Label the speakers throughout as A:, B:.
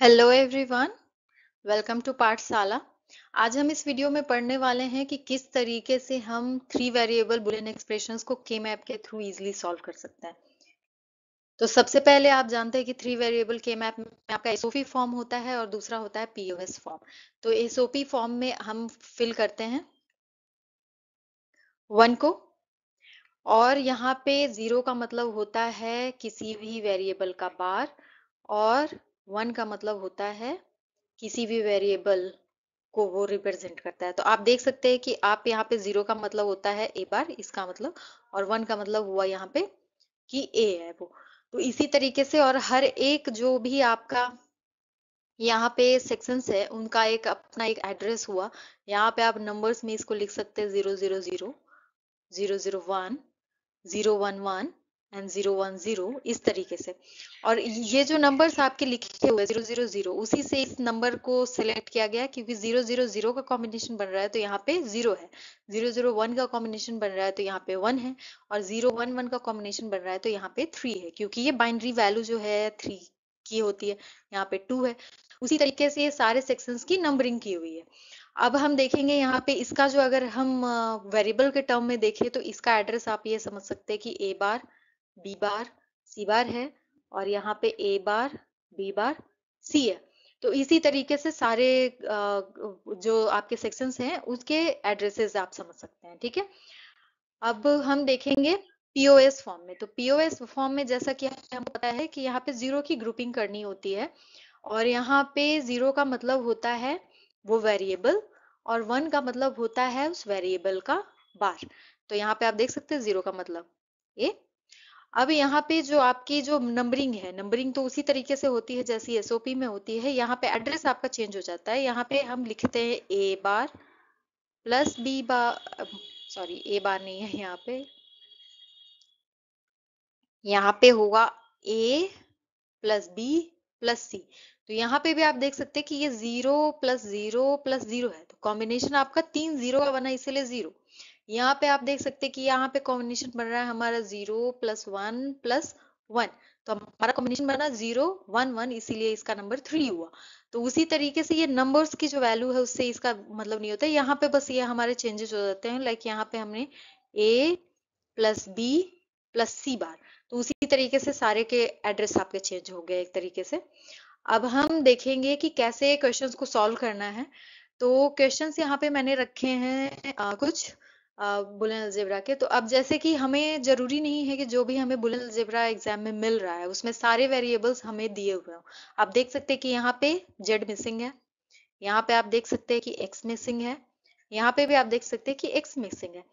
A: Hello everyone welcome to पाठशाला आज हम इस वीडियो में पढ़ने वाले हैं कि किस तरीके से हम थ्री वेरिएबल बुलियन एक्सप्रेशंस को के मैप के थ्रू इजीली सॉल्व कर सकते हैं तो सबसे पहले आप जानते हैं कि थ्री वेरिएबल के मैप में आपका एसओपी फॉर्म होता है और दूसरा होता है पीओएस फॉर्म तो एसओपी फॉर्म में हम फिल करते हैं वन को और यहाँ पे जीरो का मतलब होता है किसी भी वेरिएबल का बार और वन का मतलब होता है किसी भी वेरिएबल को वो रिप्रेजेंट करता है तो आप देख सकते हैं कि आप यहाँ पे जीरो का मतलब होता है ए बार इसका मतलब और वन का मतलब हुआ यहाँ पे कि ए है वो तो इसी तरीके से और हर एक जो भी आपका यहाँ पे सेक्शंस है उनका एक अपना एक एड्रेस हुआ यहाँ पे आप नंबर्स में इसको लिख सकते हैं zero zero zero zero zero one zero one one and zero one zero इस तरीके से और ये जो नंबर्स आपके लिखे हुए जीरो जीरो जीरो उसी से इस नंबर को सिलेक्ट किया गया क्योंकि जीरो जीरो जीरो का कॉम्बिनेशन बन रहा है तो यहाँ पे जीरो है जीरो जीरो वन का कॉम्बिनेशन बन रहा है तो यहाँ पे वन है और जीरो वन वन का कॉम्बिनेशन बन रहा है तो यहाँ पे थ्री है क्योंकि ये बाइंड्री वैल्यू जो है थ्री की होती है यहाँ पे टू है उसी तरीके से ये सारे सेक्शंस की नंबरिंग की हुई है अब हम देखेंगे यहाँ पे इसका जो अगर हम वेरिएबल के टर्म में देखें तो इसका एड्रेस आप ये समझ सकते हैं कि ए बार बी बार सी बार है और यहाँ पे ए बार बी बार सी है तो इसी तरीके से सारे जो आपके सेक्शंस हैं उसके एड्रेसेस आप समझ सकते हैं ठीक है अब हम देखेंगे पीओएस फॉर्म में तो पीओएस फॉर्म में जैसा कि हमको पता है कि यहाँ पे जीरो की ग्रुपिंग करनी होती है और यहाँ पे जीरो का मतलब होता है वो वेरिएबल और वन का मतलब होता है उस वेरिएबल का बार तो यहाँ पे आप देख सकते हैं जीरो का मतलब ए अब यहाँ पे जो आपकी जो नंबरिंग है नंबरिंग तो उसी तरीके से होती है जैसी एसओपी में होती है यहाँ पे एड्रेस आपका चेंज हो जाता है यहाँ पे हम लिखते हैं A bar plus B bar sorry A bar नहीं है यहाँ पे यहाँ पे होगा A plus B plus C तो यहाँ पे भी आप देख सकते हैं कि ये zero plus zero plus zero है तो कॉम्बिनेशन आपका तीन जीरो का बना इसलिए जीरो यहाँ पे आप देख सकते हैं कि यहाँ पे कॉम्बिनेशन बन रहा है हमारा zero plus one plus one तो हमारा कॉम्बिनेशन बना जीरो वन वन इसीलिए इसका नंबर थ्री हुआ तो उसी तरीके से ये नंबर्स की जो वैल्यू है उससे इसका मतलब नहीं होता यहाँ पे बस ये हमारे चेंजेस हो जाते हैं लाइक यहाँ पे हमने A plus B plus C bar तो उसी तरीके से सारे के एड्रेस आपके चेंज हो गए एक तरीके से अब हम देखेंगे कि कैसे क्वेश्चंस को सॉल्व करना है तो क्वेश्चंस यहाँ पे मैंने रखे हैं आ, कुछ बुलन अलजेब्रा के तो अब जैसे कि हमें जरूरी नहीं है कि जो भी हमें बुलन अलजेब्रा एग्जाम में मिल रहा है उसमें सारे वेरिएबल्स हमें दिए हुए हो आप देख सकते हैं कि यहाँ पे जेड मिसिंग है यहाँ पे आप देख सकते हैं कि एक्स मिसिंग है यहाँ पे भी आप देख सकते हैं कि एक्स मिसिंग है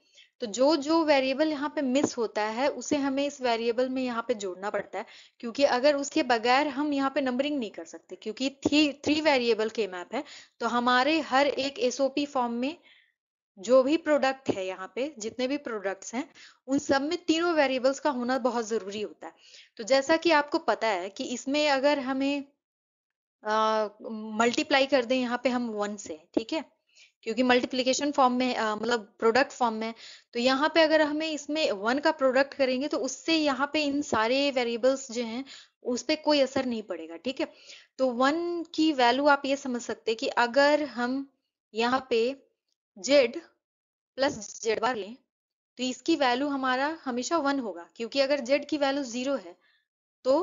A: तो जो जो वेरिएबल यहाँ पे मिस होता है उसे हमें इस वेरिएबल में यहाँ पे जोड़ना पड़ता है क्योंकि अगर उसके बगैर हम यहाँ पे नंबरिंग नहीं कर सकते क्योंकि थ्री थ्री वेरिएबल के मैप है तो हमारे हर एक एसओपी फॉर्म में जो भी प्रोडक्ट है यहाँ पे जितने भी प्रोडक्ट्स हैं उन सब में तीनों वेरिएबल्स का होना बहुत जरूरी होता है तो जैसा कि आपको पता है कि इसमें अगर हमें मल्टीप्लाई कर दें यहाँ पे हम वन से ठीक है क्योंकि मल्टीप्लीकेशन फॉर्म में मतलब प्रोडक्ट फॉर्म में तो यहाँ पे अगर हमें इसमें वन का प्रोडक्ट करेंगे तो उससे यहाँ पे इन सारे वेरिएबल्स जो हैं उस पर कोई असर नहीं पड़ेगा ठीक है तो वन की वैल्यू आप ये समझ सकते हैं कि अगर हम यहाँ पे जेड प्लस जेड बार लें तो इसकी वैल्यू हमारा हमेशा वन होगा क्योंकि अगर जेड की वैल्यू जीरो है तो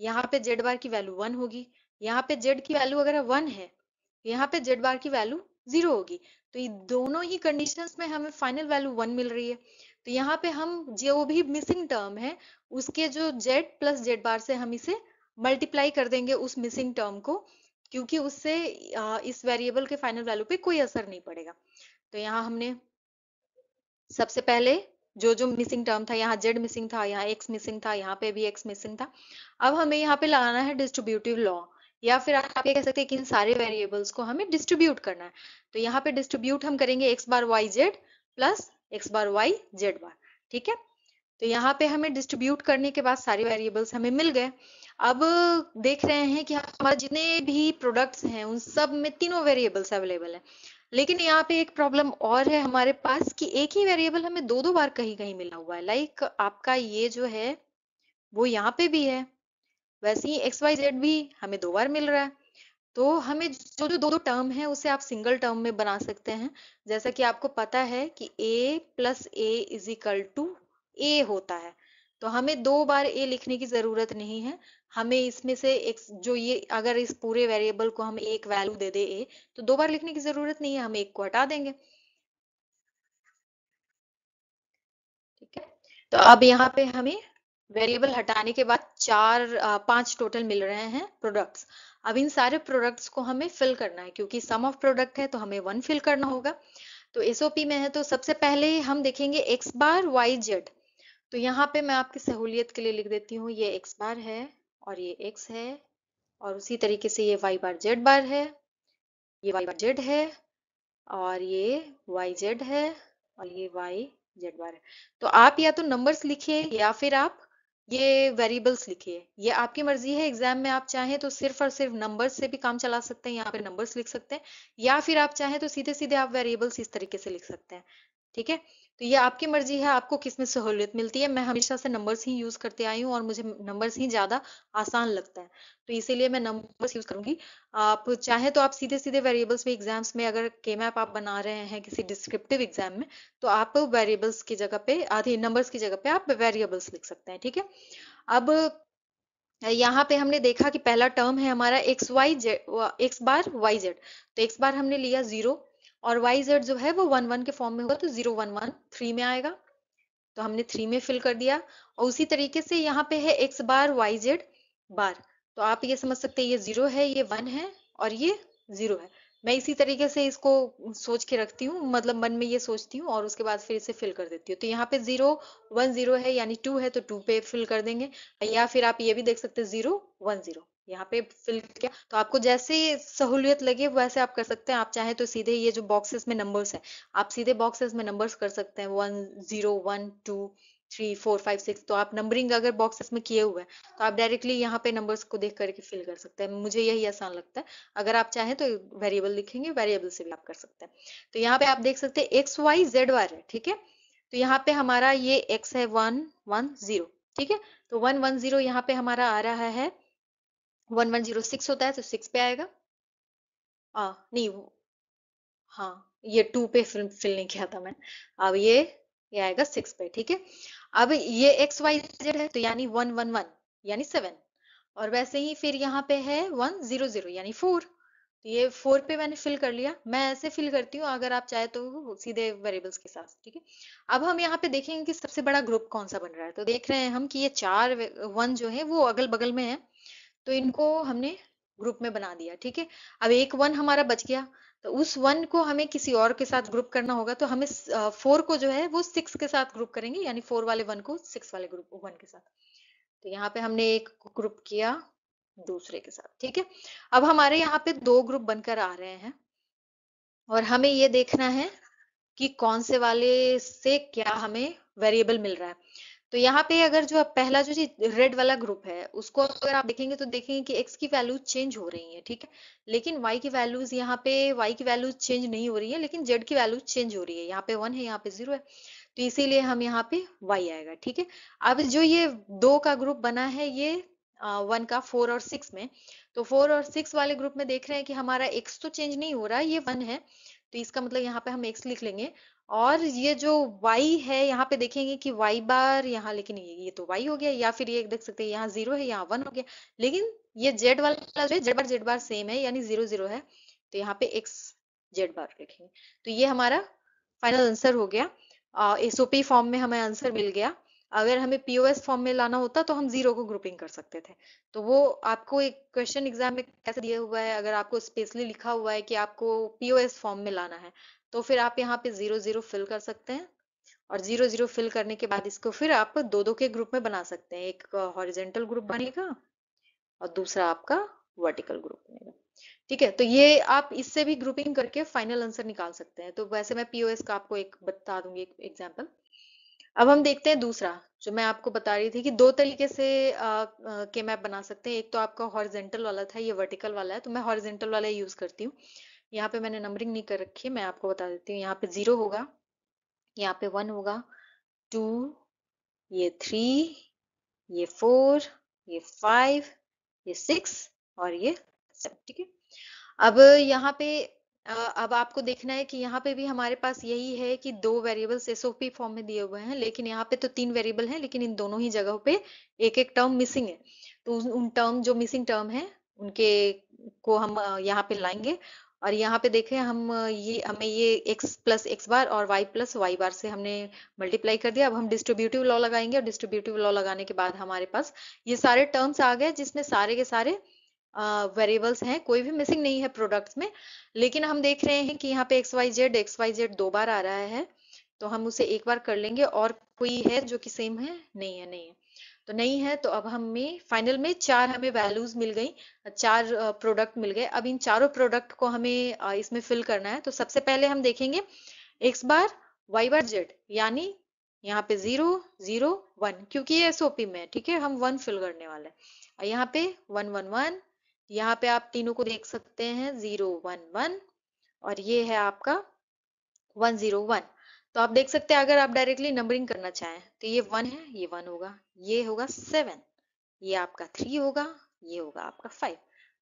A: यहाँ पे जेड बार की वैल्यू वन होगी यहाँ पे जेड की वैल्यू अगर वन है तो यहाँ पे जेड बार की वैल्यू जीरो होगी तो ये दोनों ही कंडीशन में हमें फाइनल वैल्यू वन मिल रही है तो यहाँ पे हम जो भी मिसिंग टर्म है उसके जो जेड प्लस जेड बार से हम इसे मल्टीप्लाई कर देंगे उस मिसिंग टर्म को क्योंकि उससे इस वेरिएबल के फाइनल वैल्यू पे कोई असर नहीं पड़ेगा तो यहाँ हमने सबसे पहले जो जो मिसिंग टर्म था यहाँ जेड मिसिंग था यहाँ एक्स मिसिंग था यहाँ पे भी एक्स मिसिंग था अब हमें यहाँ पे लगाना है डिस्ट्रीब्यूटिव लॉ या फिर आप ये कह सकते हैं कि इन सारे वेरिएबल्स को हमें डिस्ट्रीब्यूट करना है तो यहाँ पे डिस्ट्रीब्यूट हम करेंगे x bar y z plus x bar y z bar ठीक है तो यहाँ पे हमें डिस्ट्रीब्यूट करने के बाद सारे वेरिएबल्स हमें मिल गए अब देख रहे हैं कि हमारे जितने भी प्रोडक्ट्स हैं उन सब में तीनों वेरिएबल्स अवेलेबल है लेकिन यहाँ पे एक प्रॉब्लम और है हमारे पास कि एक ही वेरिएबल हमें दो दो बार कहीं कहीं मिला हुआ है लाइक like, आपका ये जो है वो यहाँ पे भी है वैसे ही एक्स वाई जेड भी हमें दो बार मिल रहा है तो हमें जो जो दो दो टर्म है उसे आप सिंगल टर्म में बना सकते हैं जैसा कि आपको पता है कि A plus A is equal to A होता है तो हमें दो बार ए लिखने की जरूरत नहीं है हमें इसमें से एक जो ये अगर इस पूरे वेरिएबल को हम एक वैल्यू दे दे ए तो दो बार लिखने की जरूरत नहीं है हम एक को हटा देंगे ठीक है तो अब यहाँ पे हमें वेरिएबल हटाने के बाद चार पांच टोटल मिल रहे हैं प्रोडक्ट्स अब इन सारे प्रोडक्ट्स को हमें फिल करना है क्योंकि सम ऑफ प्रोडक्ट है तो हमें वन फिल करना होगा तो एसओपी में है तो सबसे पहले हम देखेंगे एक्स बार वाई जेड तो यहाँ पे मैं आपकी सहूलियत के लिए लिख देती हूँ ये एक्स बार है और ये एक्स है और उसी तरीके से ये वाई बार जेड बार है ये वाई बार जेड है और ये वाई जेड है और ये वाई जेड बार है तो आप या तो नंबर्स लिखिए या फिर आप ये वेरिएबल्स लिखिए ये आपकी मर्जी है एग्जाम में आप चाहें तो सिर्फ और सिर्फ नंबर्स से भी काम चला सकते हैं यहाँ पे नंबर्स लिख सकते हैं या फिर आप चाहें तो सीधे सीधे आप वेरिएबल्स इस तरीके से लिख सकते हैं ठीक है तो ये आपकी मर्जी है आपको किस में सहूलियत मिलती है मैं हमेशा से नंबर्स ही यूज करते आई हूँ और मुझे नंबर्स ही ज्यादा आसान लगता है तो इसीलिए मैं नंबर्स यूज करूंगी आप चाहे तो आप सीधे सीधे वेरिएबल्स में एग्जाम्स में अगर के मैप आप बना रहे हैं किसी डिस्क्रिप्टिव एग्जाम में तो आप वेरिएबल्स की जगह पे आधे नंबर्स की जगह पे आप वेरिएबल्स लिख सकते हैं ठीक है अब यहाँ पे हमने देखा कि पहला टर्म है हमारा x y z x bar y z तो एक्स बार हमने लिया जीरो और वाई जेड जो है वो वन वन के फॉर्म में होगा तो जीरो वन वन थ्री में आएगा तो हमने थ्री में फिल कर दिया और उसी तरीके से यहाँ पे है x bar y z bar तो आप ये समझ सकते हैं ये जीरो है ये वन है और ये जीरो है मैं इसी तरीके से इसको सोच के रखती हूँ मतलब मन में ये सोचती हूँ और उसके बाद फिर इसे फिल कर देती हूँ तो यहाँ पे जीरो वन जीरो है यानी टू है तो टू पे फिल कर देंगे या फिर आप ये भी देख सकते हैं जीरो वन जीरो यहाँ पे फिल किया तो आपको जैसे सहूलियत लगे वैसे आप कर सकते हैं आप चाहे तो सीधे ये जो बॉक्सेस में नंबर्स है आप सीधे बॉक्सेस में नंबर्स कर सकते हैं one zero one two three four five six तो आप नंबरिंग अगर बॉक्सेस में किए हुए हैं तो आप डायरेक्टली यहाँ पे नंबर्स को देख करके फिल कर सकते हैं मुझे यही आसान लगता है अगर आप चाहें तो वेरिएबल लिखेंगे वेरिएबल से भी आप कर सकते हैं तो यहाँ पे आप देख सकते हैं एक्स वाई जेड वार है ठीक है तो यहाँ पे हमारा ये एक्स है वन वन जीरो ठीक है तो वन वन जीरो यहाँ पे हमारा आ रहा है वन वन जीरो सिक्स होता है तो सिक्स पे आएगा आ, नहीं हाँ ये टू पे फिल्म फिल नहीं किया था मैं अब ये ये आएगा सिक्स पे ठीक है अब ये एक्स वाई जेड है तो यानी वन वन वन यानी सेवन और वैसे ही फिर यहाँ पे है वन जीरो जीरो यानी फोर तो ये फोर पे मैंने फिल कर लिया मैं ऐसे फिल करती हूँ अगर आप चाहे तो सीधे वेरिएबल्स के साथ ठीक है अब हम यहाँ पे देखेंगे कि सबसे बड़ा ग्रुप कौन सा बन रहा है तो देख रहे हैं हम कि ये चार वन जो है वो अगल बगल में है तो इनको हमने ग्रुप में बना दिया ठीक है अब एक वन हमारा बच गया तो उस वन को हमें किसी और के साथ ग्रुप करना होगा तो हमें फोर को जो है वो सिक्स के साथ ग्रुप करेंगे यानी फोर वाले वन को सिक्स वाले ग्रुप वन के साथ तो यहाँ पे हमने एक ग्रुप किया दूसरे के साथ ठीक है अब हमारे यहाँ पे दो ग्रुप बनकर आ रहे हैं और हमें ये देखना है कि कौन से वाले से क्या हमें वेरिएबल मिल रहा है तो यहाँ पे अगर जो पहला जो जी रेड वाला ग्रुप है उसको अगर आप देखेंगे तो देखेंगे कि एक्स की वैल्यूज चेंज हो रही है ठीक है लेकिन वाई की वैल्यूज यहाँ पे वाई की वैल्यूज चेंज नहीं हो रही है लेकिन जेड की वैल्यूज चेंज हो रही है यहाँ पे वन है यहाँ पे जीरो है तो इसीलिए हम यहाँ पे वाई आएगा ठीक है अब जो ये दो का ग्रुप बना है ये वन का फोर और सिक्स में तो फोर और सिक्स वाले ग्रुप में देख रहे हैं कि हमारा एक्स तो चेंज नहीं हो रहा ये वन है तो इसका मतलब यहाँ पे हम एक्स लिख लेंगे और ये जो वाई है यहाँ पे देखेंगे कि वाई बार यहाँ लेकिन ये, ये तो वाई हो गया या फिर ये देख सकते हैं यहाँ जीरो है यहाँ वन हो गया लेकिन ये जेड वाला जो है z bar z bar same है यानी जीरो जीरो है तो यहाँ पे एक्स जेड बार लिखेंगे तो ये हमारा फाइनल आंसर हो गया एसओपी फॉर्म में हमें आंसर मिल गया अगर हमें पीओएस फॉर्म में लाना होता तो हम जीरो को ग्रुपिंग कर सकते थे तो वो आपको एक क्वेश्चन एग्जाम में कैसे दिया हुआ है अगर आपको स्पेशली लिखा हुआ है कि आपको पीओएस फॉर्म में लाना है तो फिर आप यहाँ पे जीरो जीरो फिल कर सकते हैं और जीरो जीरो फिल करने के बाद इसको फिर आप दो दो के ग्रुप में बना सकते हैं एक हॉरिजेंटल ग्रुप बनेगा और दूसरा आपका वर्टिकल ग्रुप बनेगा ठीक है तो ये आप इससे भी ग्रुपिंग करके फाइनल आंसर निकाल सकते हैं तो वैसे मैं पीओएस का आपको एक बता दूंगी एक एग्जाम्पल अब हम देखते हैं दूसरा जो मैं आपको बता रही थी कि दो तरीके से के मैप बना सकते हैं एक तो आपका हॉरिजेंटल वाला था ये वर्टिकल वाला है तो मैं हॉरिजेंटल वाला यूज करती हूँ यहाँ पे मैंने नंबरिंग नहीं कर रखी है मैं आपको बता देती हूँ यहाँ पे जीरो होगा यहाँ पे वन होगा टू ये थ्री ये फोर ये फाइव ये सिक्स और ये सेवन ठीक है अब यहाँ पे अब आपको देखना है कि यहाँ पे भी हमारे पास यही है कि दो वेरिएबल्स एसओपी फॉर्म में दिए हुए हैं लेकिन यहाँ पे तो तीन वेरिएबल हैं लेकिन इन दोनों ही जगहों पे एक एक टर्म मिसिंग है तो उन टर्म जो मिसिंग टर्म है उनके को हम यहाँ पे लाएंगे और यहाँ पे देखें हम ये हमें ये x प्लस एक्स बार और y प्लस वाई बार से हमने मल्टीप्लाई कर दिया अब हम डिस्ट्रीब्यूटिव लॉ लगाएंगे और डिस्ट्रीब्यूटिव लॉ लगाने के बाद हमारे पास ये सारे टर्म्स आ गए जिसमें सारे के सारे वेरिएबल्स हैं कोई भी मिसिंग नहीं है प्रोडक्ट्स में लेकिन हम देख रहे हैं कि यहाँ पे x y z x y z दो बार आ रहा है तो हम उसे एक बार कर लेंगे और कोई है जो कि सेम है नहीं है नहीं है तो नहीं है तो अब हमें फाइनल में चार हमें वैल्यूज मिल गई चार प्रोडक्ट मिल गए अब इन चारों प्रोडक्ट को हमें इसमें फिल करना है तो सबसे पहले हम देखेंगे x bar y bar z यानी यहाँ पे जीरो जीरो वन क्योंकि ये एसओपी में है ठीक है हम वन फिल करने वाले हैं यहाँ पे वन वन वन यहाँ पे आप तीनों को देख सकते हैं जीरो वन वन और ये है आपका वन जीरो वन तो आप देख सकते हैं अगर आप डायरेक्टली नंबरिंग करना चाहें तो ये वन है ये वन होगा ये होगा सेवन ये आपका थ्री होगा ये होगा आपका फाइव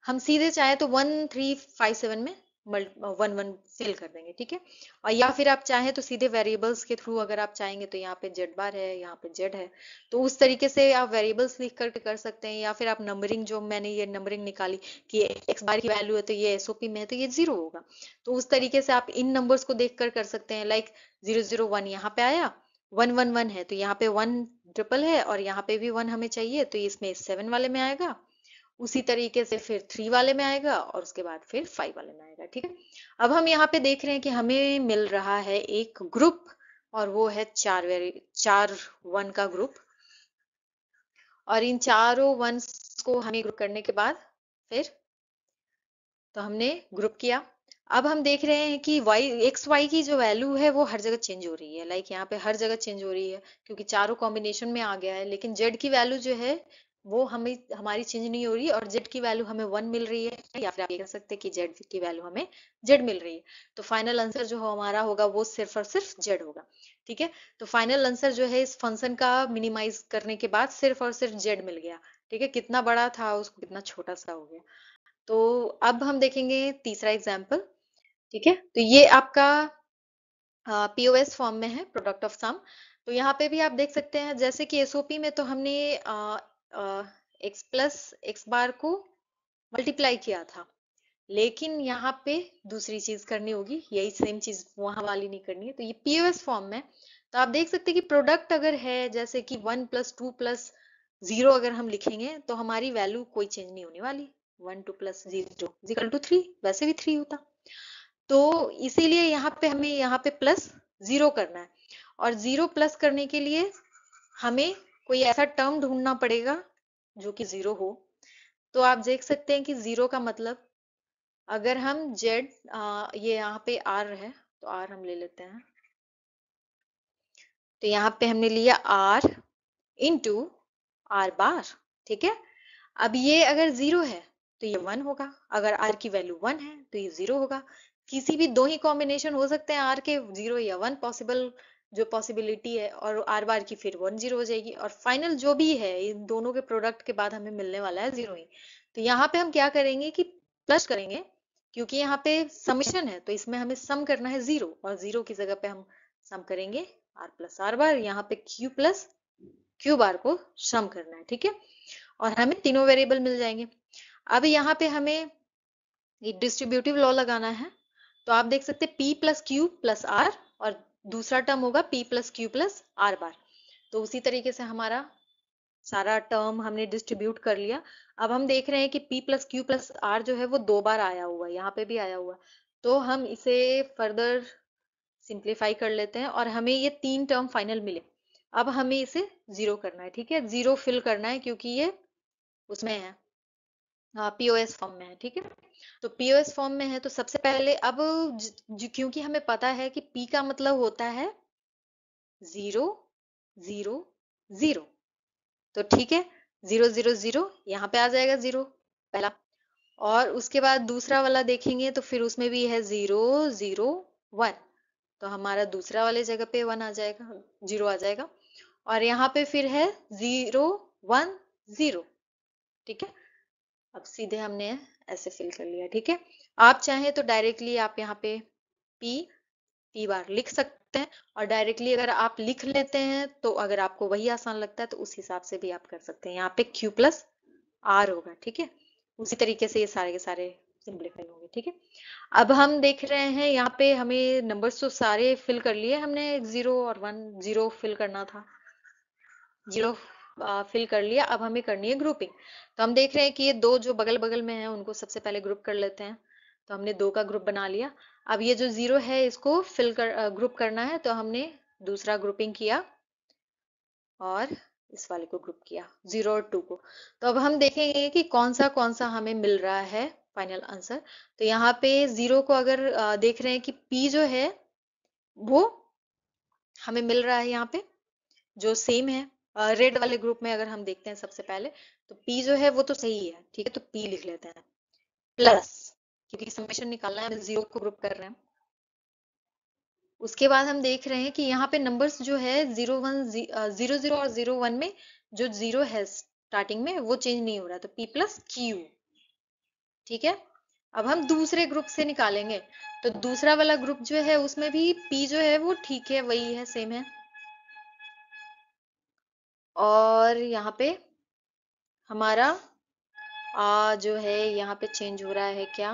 A: हम सीधे चाहें तो वन थ्री फाइव सेवन में वन वन फिल कर देंगे ठीक है और या फिर आप चाहें तो सीधे वेरिएबल्स के थ्रू अगर आप चाहेंगे तो यहाँ पे जेड बार है यहाँ पे जेड है तो उस तरीके से आप वेरिएबल्स लिख करके कर सकते हैं या फिर आप नंबरिंग जो मैंने ये नंबरिंग निकाली कि एक्स बार की वैल्यू है तो ये एसओपी में है तो ये जीरो होगा तो उस तरीके से आप इन नंबर्स को देख कर कर सकते हैं लाइक जीरो जीरो वन यहाँ पे आया वन वन वन है तो यहाँ पे वन ट्रिपल है और यहाँ पे भी वन हमें चाहिए तो इसमें सेवन वाले में आएगा उसी तरीके से फिर थ्री वाले में आएगा और उसके बाद फिर फाइव वाले में आएगा ठीक है अब हम यहाँ पे देख रहे हैं कि हमें मिल रहा है एक ग्रुप और वो है चार चार वन का ग्रुप और इन चारों वन को हमें ग्रुप करने के बाद फिर तो हमने ग्रुप किया अब हम देख रहे हैं कि वाई एक्स वाई की जो वैल्यू है वो हर जगह चेंज हो रही है लाइक यहाँ पे हर जगह चेंज हो रही है क्योंकि चारों कॉम्बिनेशन में आ गया है लेकिन जेड की वैल्यू जो है वो हमें हमारी चेंज नहीं हो रही और जेड की वैल्यू हमें वन मिल रही है या फिर आप ये कह सकते हैं कि जेड की वैल्यू हमें जेड मिल रही है तो फाइनल आंसर जो हमारा होगा वो सिर्फ और सिर्फ जेड होगा ठीक है तो फाइनल आंसर जो है इस फंक्शन का मिनिमाइज करने के बाद सिर्फ और सिर्फ जेड मिल गया ठीक है कितना बड़ा था उसको कितना छोटा सा हो गया तो अब हम देखेंगे तीसरा एग्जाम्पल ठीक है तो ये आपका पीओएस फॉर्म में है प्रोडक्ट ऑफ सम तो यहाँ पे भी आप देख सकते हैं जैसे कि एसओपी में तो हमने एक्स प्लस एक्स बार को मल्टीप्लाई किया था लेकिन यहाँ पे दूसरी चीज करनी होगी यही सेम चीज वहां वाली नहीं करनी है तो ये पी फॉर्म में तो आप देख सकते हैं कि प्रोडक्ट अगर है जैसे कि one plus two plus zero अगर हम लिखेंगे तो हमारी वैल्यू कोई चेंज नहीं होने वाली one two plus zero is equal to three वैसे भी थ्री होता तो इसीलिए यहाँ पे हमें यहाँ पे प्लस जीरो करना है और जीरो प्लस करने के लिए हमें कोई ऐसा टर्म ढूंढना पड़ेगा जो कि जीरो हो तो आप देख सकते हैं कि जीरो का मतलब अगर हम जेड ये यहाँ पे आर है तो आर हम ले लेते हैं तो यहाँ पे हमने लिया आर इंटू आर बार ठीक है अब ये अगर जीरो है तो ये वन होगा अगर आर की वैल्यू वन है तो ये जीरो होगा किसी भी दो ही कॉम्बिनेशन हो सकते हैं आर के जीरो या वन पॉसिबल जो पॉसिबिलिटी है और आर बार की फिर वन जीरो हो जाएगी और फाइनल जो भी है इन दोनों के प्रोडक्ट के बाद हमें मिलने वाला है जीरो ही तो यहाँ पे हम क्या करेंगे कि प्लस करेंगे क्योंकि यहाँ पे समिशन है तो इसमें हमें सम करना है जीरो और जीरो की जगह पे हम सम करेंगे आर प्लस आर बार यहाँ पे क्यू प्लस क्यू बार को सम करना है ठीक है और हमें तीनों वेरिएबल मिल जाएंगे अब यहाँ पे हमें डिस्ट्रीब्यूटिव लॉ लगाना है तो आप देख सकते हैं P plus Q plus R और दूसरा टर्म होगा P plus Q plus R bar तो उसी तरीके से हमारा सारा टर्म हमने डिस्ट्रीब्यूट कर लिया अब हम देख रहे हैं कि P plus Q plus R जो है वो दो बार आया हुआ है यहाँ पे भी आया हुआ तो हम इसे फर्दर सिंप्लीफाई कर लेते हैं और हमें ये तीन टर्म फाइनल मिले अब हमें इसे जीरो करना है ठीक है जीरो फिल करना है क्योंकि ये उसमें है पीओएस हाँ, फॉर्म में है ठीक है तो पीओएस फॉर्म में है तो सबसे पहले अब क्योंकि हमें पता है कि पी का मतलब होता है जीरो जीरो जीरो तो ठीक है जीरो जीरो जीरो यहाँ पे आ जाएगा जीरो पहला और उसके बाद दूसरा वाला देखेंगे तो फिर उसमें भी है जीरो जीरो वन तो हमारा दूसरा वाले जगह पे वन आ जाएगा जीरो आ जाएगा और यहाँ पे फिर है जीरो वन जीरो ठीक है अब सीधे हमने ऐसे फिल कर लिया ठीक है आप चाहें तो डायरेक्टली आप यहाँ पे पी पी बार लिख सकते हैं और डायरेक्टली अगर आप लिख लेते हैं तो अगर आपको वही आसान लगता है तो उस हिसाब से भी आप कर सकते हैं यहाँ पे क्यू प्लस आर होगा ठीक है उसी तरीके से ये सारे के सारे सिंप्लीफाई होंगे ठीक है अब हम देख रहे हैं यहाँ पे हमें नंबर्स तो सारे फिल कर लिए हमने जीरो और वन जीरो फिल करना था जीरो फिल कर लिया अब हमें करनी है ग्रुपिंग तो हम देख रहे हैं कि ये दो जो बगल बगल में है उनको सबसे पहले ग्रुप कर लेते हैं तो हमने दो का ग्रुप बना लिया अब ये जो जीरो है इसको फिल कर ग्रुप करना है तो हमने दूसरा ग्रुपिंग किया और इस वाले को ग्रुप किया जीरो और टू को तो अब हम देखेंगे कि कौन सा कौन सा हमें मिल रहा है फाइनल आंसर तो यहाँ पे जीरो को अगर देख रहे हैं कि पी जो है वो हमें मिल रहा है यहाँ पे जो सेम है रेड वाले ग्रुप में अगर हम देखते हैं सबसे पहले तो पी जो है वो तो सही है ठीक है तो पी लिख लेते हैं प्लस क्योंकि समेशन निकालना है जीरो को ग्रुप कर रहे हैं उसके बाद हम देख रहे हैं कि यहाँ पे नंबर्स जो है जीरो वन जीरो जीरो और जीरो वन में जो जीरो है स्टार्टिंग में वो चेंज नहीं हो रहा तो पी प्लस क्यू ठीक है अब हम दूसरे ग्रुप से निकालेंगे तो दूसरा वाला ग्रुप जो है उसमें भी पी जो है वो ठीक है वही है सेम है और यहाँ पे हमारा आ जो है यहाँ पे चेंज हो रहा है क्या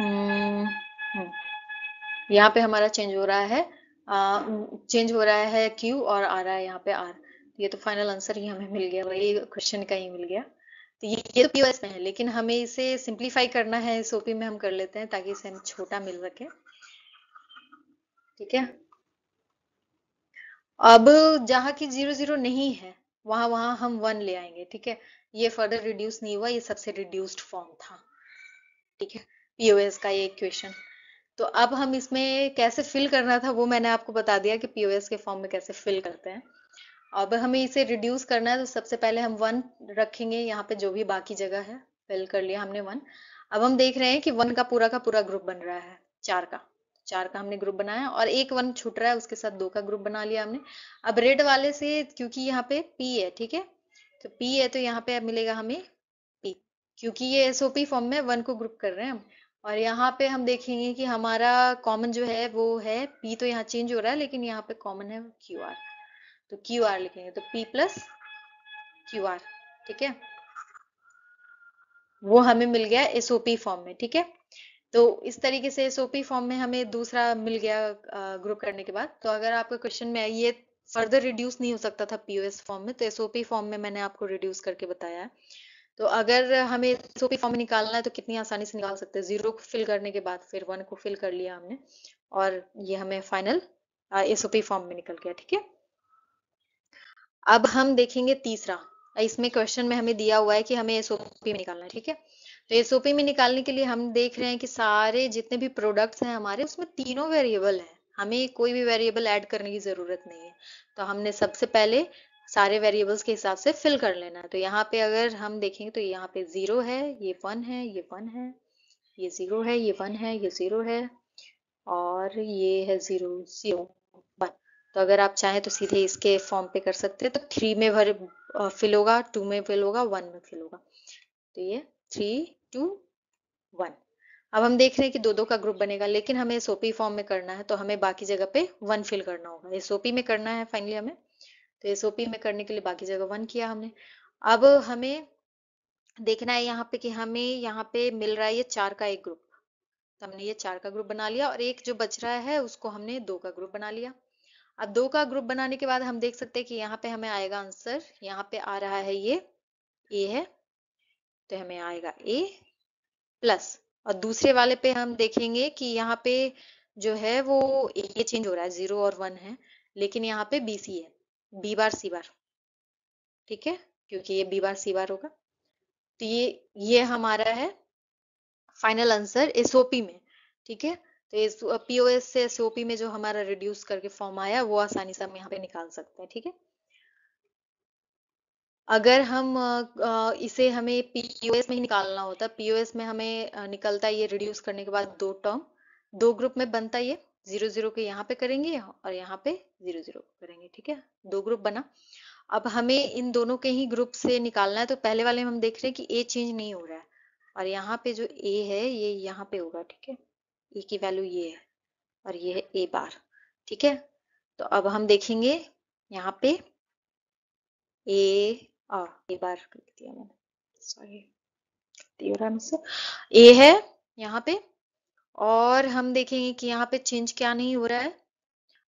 A: हम्म, हम्म। यहाँ पे हमारा चेंज हो रहा है आ, चेंज हो रहा है क्यू और आ रहा है यहाँ पे आर ये तो फाइनल आंसर ही हमें मिल गया वही क्वेश्चन का ही मिल गया तो ये ये तो पीओएस में है लेकिन हमें इसे सिंप्लीफाई करना है इस ओपी में हम कर लेते हैं ताकि इसे हम छोटा मिल सके ठीक है अब जहाँ की जीरो जीरो नहीं है वहां वहां हम वन ले आएंगे ठीक है ये फर्दर रिड्यूस नहीं हुआ ये सबसे रिड्यूस्ड फॉर्म था ठीक है पीओएस का ये क्वेश्चन तो अब हम इसमें कैसे फिल करना था वो मैंने आपको बता दिया कि पीओएस के फॉर्म में कैसे फिल करते हैं अब हमें इसे रिड्यूस करना है तो सबसे पहले हम वन रखेंगे यहाँ पे जो भी बाकी जगह है फिल कर लिया हमने वन अब हम देख रहे हैं कि वन का पूरा का पूरा ग्रुप बन रहा है चार का चार का हमने ग्रुप बनाया और एक वन छूट रहा है उसके साथ दो का ग्रुप बना लिया हमने अब रेड वाले से क्योंकि यहाँ पे पी है ठीक है तो पी है तो यहाँ पे अब मिलेगा हमें पी क्योंकि ये एसओपी फॉर्म में वन को ग्रुप कर रहे हैं हम और यहाँ पे हम देखेंगे कि हमारा कॉमन जो है वो है पी तो यहाँ चेंज हो रहा है लेकिन यहाँ पे कॉमन है क्यू आर तो क्यू आर लिखेंगे तो पी प्लस क्यू आर ठीक है वो हमें मिल गया एसओपी फॉर्म में ठीक है तो इस तरीके से एसओपी फॉर्म में हमें दूसरा मिल गया ग्रुप करने के बाद तो अगर आपके क्वेश्चन में ये फर्दर रिड्यूस नहीं हो सकता था पीओएस फॉर्म में तो एसओपी फॉर्म में मैंने आपको रिड्यूस करके बताया है तो अगर हमें एसओपी फॉर्म में निकालना है तो कितनी आसानी से निकाल सकते हैं जीरो को फिल करने के बाद फिर वन को फिल कर लिया हमने और ये हमें फाइनल एसओपी फॉर्म में निकल गया ठीक है अब हम देखेंगे तीसरा इसमें क्वेश्चन में हमें दिया हुआ है कि हमें एसओपी में निकालना है ठीक है तो एसओपी में निकालने के लिए हम देख रहे हैं कि सारे जितने भी प्रोडक्ट्स हैं हमारे उसमें तीनों वेरिएबल हैं हमें कोई भी वेरिएबल ऐड करने की ज़रूरत नहीं है तो हमने सबसे पहले सारे वेरिएबल्स के हिसाब से फिल कर लेना है तो यहाँ पे अगर हम देखेंगे तो यहाँ पे ज़ीरो है ये वन है ये वन है ये ज़ीरो है ये वन है ये ज़ीरो है और ये है ज़ीरो ज़ीरो वन तो अगर आप चाहें तो सीधे इसके फॉर्म पे कर सकते हैं तो थ्री में भर फिल होगा टू में फिल होगा वन में फिल होगा तो ये थ्री टू वन अब हम देख रहे हैं कि दो दो का ग्रुप बनेगा लेकिन हमें एसओपी फॉर्म में करना है तो हमें बाकी जगह पे वन फिल करना होगा एसओपी में करना है फाइनली हमें तो एसओपी में करने के लिए बाकी जगह वन किया हमने अब हमें देखना है यहाँ पे कि हमें यहाँ पे मिल रहा है ये चार का एक ग्रुप तो हमने ये चार का ग्रुप बना लिया और एक जो बच रहा है उसको हमने दो का ग्रुप बना लिया अब दो का ग्रुप बनाने के बाद हम देख सकते हैं कि यहाँ पे हमें आएगा आंसर यहाँ पे आ रहा है ये ए है तो हमें आएगा ए प्लस और दूसरे वाले पे हम देखेंगे कि यहाँ पे जो है वो ए चेंज हो रहा है जीरो और वन है लेकिन यहाँ पे बी सी है बी बार सी बार ठीक है क्योंकि ये बी बार सी बार होगा तो ये ये हमारा है फाइनल आंसर एसओपी में ठीक है तो पीओएस से एसओपी में जो हमारा रिड्यूस करके फॉर्म आया वो आसानी से हम यहाँ पे निकाल सकते हैं ठीक है अगर हम इसे हमें पीओएस में ही निकालना होता पीओएस में हमें निकलता निकलता ये रिड्यूस करने के बाद दो टर्म दो ग्रुप में बनता ये जीरो जीरो के यहाँ पे करेंगे और यहाँ पे जीरो जीरो करेंगे ठीक है दो ग्रुप बना अब हमें इन दोनों के ही ग्रुप से निकालना है तो पहले वाले में हम देख रहे हैं कि ए चेंज नहीं हो रहा है और यहाँ पे जो ए है ये यहाँ पे होगा ठीक है ए की वैल्यू ये है और ये है ए बार ठीक है तो अब हम देखेंगे यहाँ पे ए ये बार मैंने सॉरी ए है यहाँ पे और हम देखेंगे कि यहाँ पे चेंज क्या नहीं हो रहा है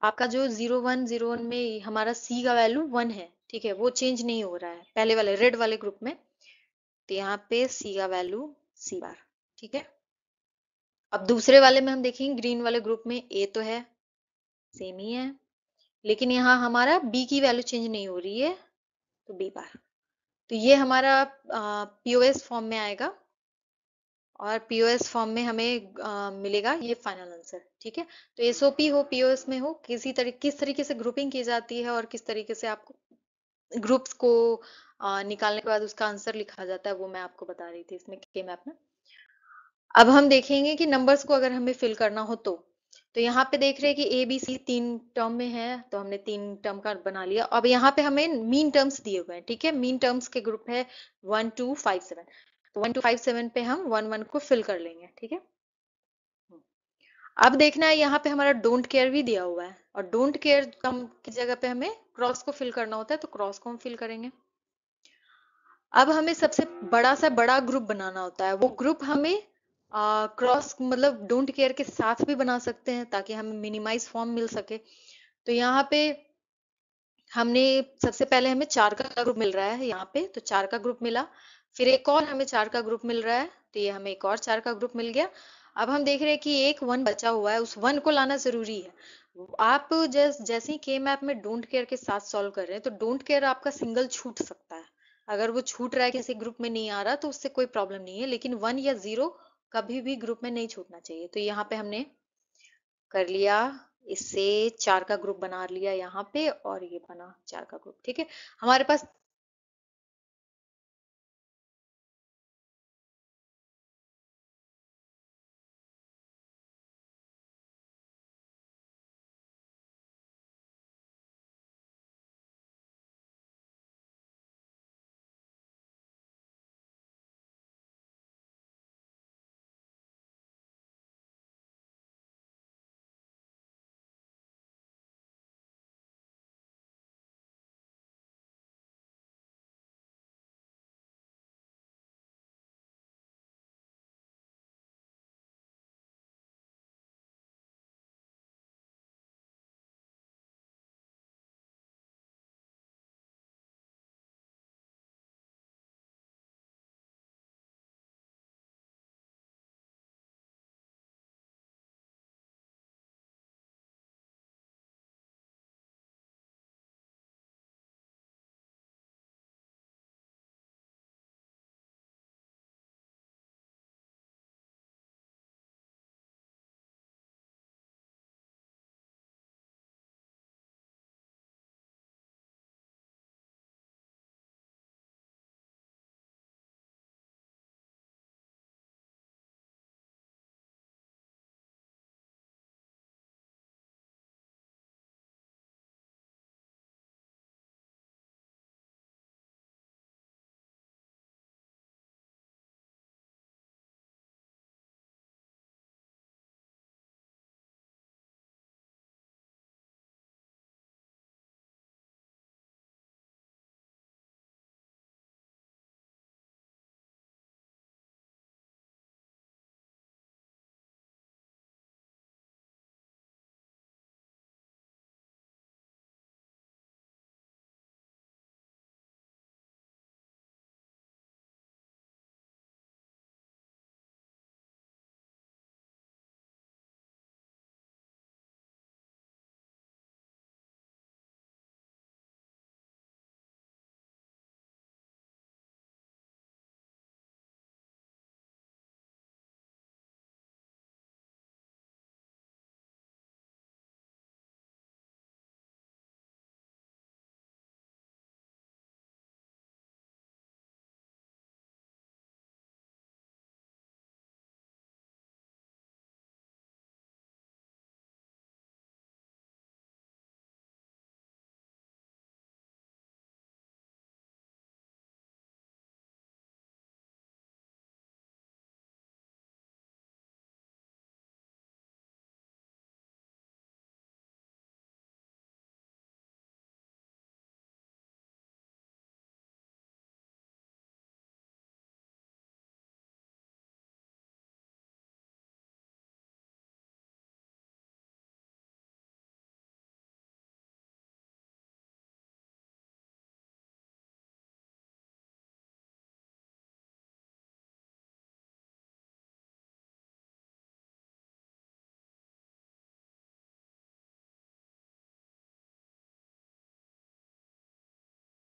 A: आपका जो जीरो वन जीरो वन में हमारा सी का वैल्यू वन है ठीक है वो चेंज नहीं हो रहा है पहले वाले रेड वाले ग्रुप में तो यहाँ पे सी का वैल्यू सी बार ठीक है अब दूसरे वाले में हम देखेंगे ग्रीन वाले ग्रुप में ए तो है सेम ही है लेकिन यहाँ हमारा बी की वैल्यू चेंज नहीं हो रही है तो बी बार तो ये हमारा पीओएस फॉर्म में आएगा और पीओएस फॉर्म में हमें आ, मिलेगा ये फाइनल आंसर ठीक है तो एसओपी हो पीओएस में हो किसी तरीके किस तरीके से ग्रुपिंग की जाती है और किस तरीके से आपको ग्रुप्स को आ, निकालने के बाद उसका आंसर लिखा जाता है वो मैं आपको बता रही थी इसमें के मैप में अब हम देखेंगे कि नंबर्स को अगर हमें फिल करना हो तो तो यहाँ पे देख रहे हैं कि ए बी सी तीन टर्म में है तो हमने तीन टर्म का बना लिया अब यहाँ पे हमें मीन टर्म्स दिए हुए हैं ठीक है मीन टर्म्स के ग्रुप है वन टू फाइव सेवन तो वन टू फाइव सेवन पे हम वन वन को फिल कर लेंगे ठीक है अब देखना है यहाँ पे हमारा डोंट केयर भी दिया हुआ है और डोंट केयर कम की जगह पे हमें क्रॉस को फिल करना होता है तो क्रॉस को हम फिल करेंगे अब हमें सबसे बड़ा सा बड़ा ग्रुप बनाना होता है वो ग्रुप हमें क्रॉस मतलब डोंट केयर के साथ भी बना सकते हैं ताकि हमें मिनिमाइज फॉर्म मिल सके तो यहाँ पे हमने सबसे पहले हमें चार का ग्रुप मिल रहा है यहाँ पे तो चार का ग्रुप मिला फिर एक और हमें चार का ग्रुप मिल रहा है तो ये हमें एक और चार का ग्रुप मिल गया अब हम देख रहे हैं कि एक वन बचा हुआ है उस वन को लाना जरूरी है आप जैस, जैसे ही के मैप में डोंट केयर के साथ सॉल्व कर रहे हैं तो डोंट केयर आपका सिंगल छूट सकता है अगर वो छूट रहा है किसी ग्रुप में नहीं आ रहा तो उससे कोई प्रॉब्लम नहीं है लेकिन वन या जीरो कभी भी ग्रुप में नहीं छूटना चाहिए तो यहाँ पे हमने कर लिया इससे चार का ग्रुप बना लिया यहाँ पे और ये बना चार का ग्रुप ठीक है हमारे पास